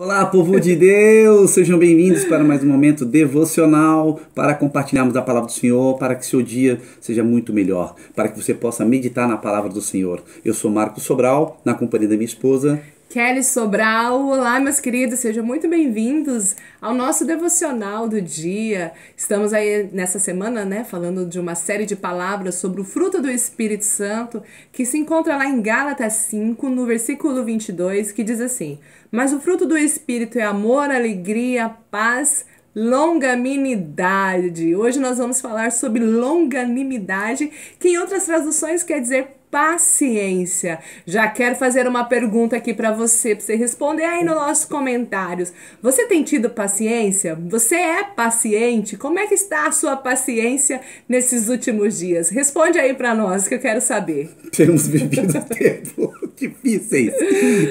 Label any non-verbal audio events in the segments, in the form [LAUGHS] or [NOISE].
Olá, povo de Deus! Sejam bem-vindos para mais um momento devocional para compartilharmos a palavra do Senhor, para que seu dia seja muito melhor, para que você possa meditar na palavra do Senhor. Eu sou Marcos Sobral, na companhia da minha esposa Kelly Sobral, olá meus queridos, sejam muito bem-vindos ao nosso devocional do dia. Estamos aí nessa semana, né, falando de uma série de palavras sobre o fruto do Espírito Santo, que se encontra lá em Gálatas 5, no versículo 22, que diz assim: "Mas o fruto do Espírito é amor, alegria, paz, longanimidade. Hoje nós vamos falar sobre longanimidade, que em outras traduções quer dizer paciência. Já quero fazer uma pergunta aqui para você, para você responder aí nos nossos comentários. Você tem tido paciência? Você é paciente? Como é que está a sua paciência nesses últimos dias? Responde aí para nós que eu quero saber. [LAUGHS] Temos vivido [LAUGHS] tempos difíceis.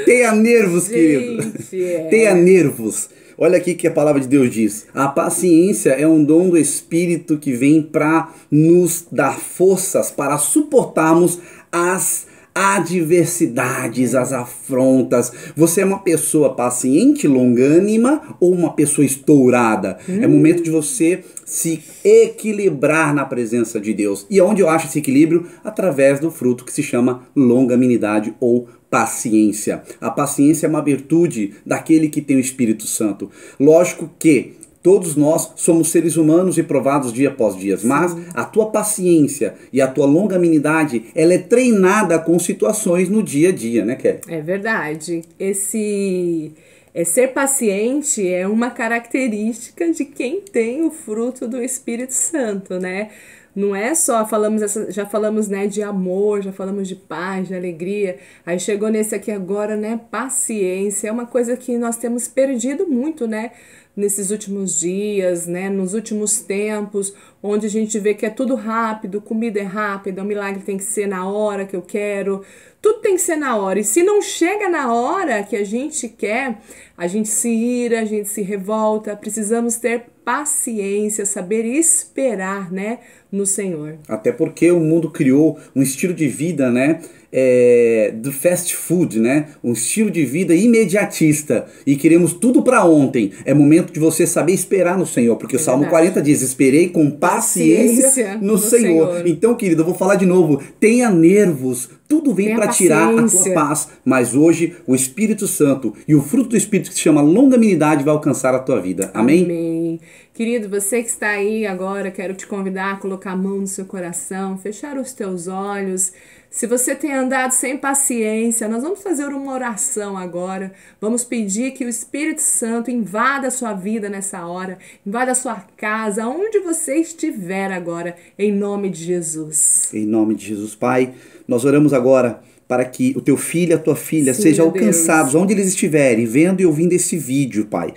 Tenha nervos, Gente, querido. É. Tenha nervos. Olha aqui que a palavra de Deus diz: a paciência é um dom do Espírito que vem para nos dar forças para suportarmos as adversidades, as afrontas. Você é uma pessoa paciente, longânima ou uma pessoa estourada? É hum. É momento de você se equilibrar na presença de Deus. E onde eu acho esse equilíbrio? Através do fruto que se chama longanimidade ou paciência. A paciência é uma virtude daquele que tem o Espírito Santo. Lógico que Todos nós somos seres humanos e provados dia após dia, mas a tua paciência e a tua longanimidade, ela é treinada com situações no dia a dia, né, Kelly? É verdade. Esse é, ser paciente é uma característica de quem tem o fruto do Espírito Santo, né? Não é só falamos essa, já falamos né de amor, já falamos de paz, de alegria. Aí chegou nesse aqui agora, né? Paciência é uma coisa que nós temos perdido muito, né? Nesses últimos dias, né? Nos últimos tempos, onde a gente vê que é tudo rápido, comida é rápida, o milagre tem que ser na hora que eu quero, tudo tem que ser na hora. E se não chega na hora que a gente quer, a gente se ira, a gente se revolta, precisamos ter paciência, saber esperar, né, no Senhor. Até porque o mundo criou um estilo de vida, né, é, do fast food, né? Um estilo de vida imediatista e queremos tudo para ontem. É momento de você saber esperar no Senhor, porque é o Salmo verdade. 40 diz: "Esperei com paciência, paciência no, no Senhor. Senhor. Então, querido, eu vou falar de novo: tenha nervos. Tudo vem para tirar a tua paz, mas hoje o Espírito Santo e o fruto do Espírito que se chama longanimidade vai alcançar a tua vida. Amém. Amém. Querido, você que está aí agora, quero te convidar a colocar a mão no seu coração, fechar os teus olhos. Se você tem andado sem paciência, nós vamos fazer uma oração agora. Vamos pedir que o Espírito Santo invada a sua vida nessa hora, invada a sua casa, onde você estiver agora, em nome de Jesus. Em nome de Jesus, Pai, nós oramos agora para que o teu filho e a tua filha Sim, sejam alcançados onde eles estiverem, vendo e ouvindo esse vídeo, Pai.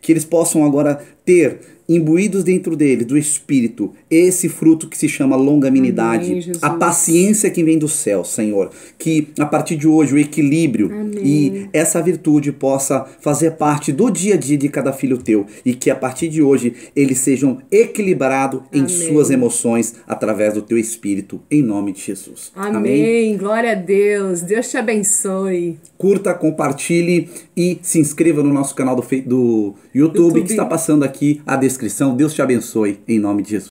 Que eles possam agora ter imbuídos dentro dele, do Espírito, esse fruto que se chama longanimidade, a paciência que vem do céu, Senhor. Que a partir de hoje o equilíbrio Amém. e essa virtude possa fazer parte do dia a dia de cada filho teu e que a partir de hoje eles sejam equilibrados em suas emoções através do teu Espírito, em nome de Jesus. Amém. Amém. Glória a Deus. Deus te abençoe. Curta, compartilhe e se inscreva no nosso canal do, do YouTube, YouTube. que está passando aqui a descrição descrição. Deus te abençoe, em nome de Jesus.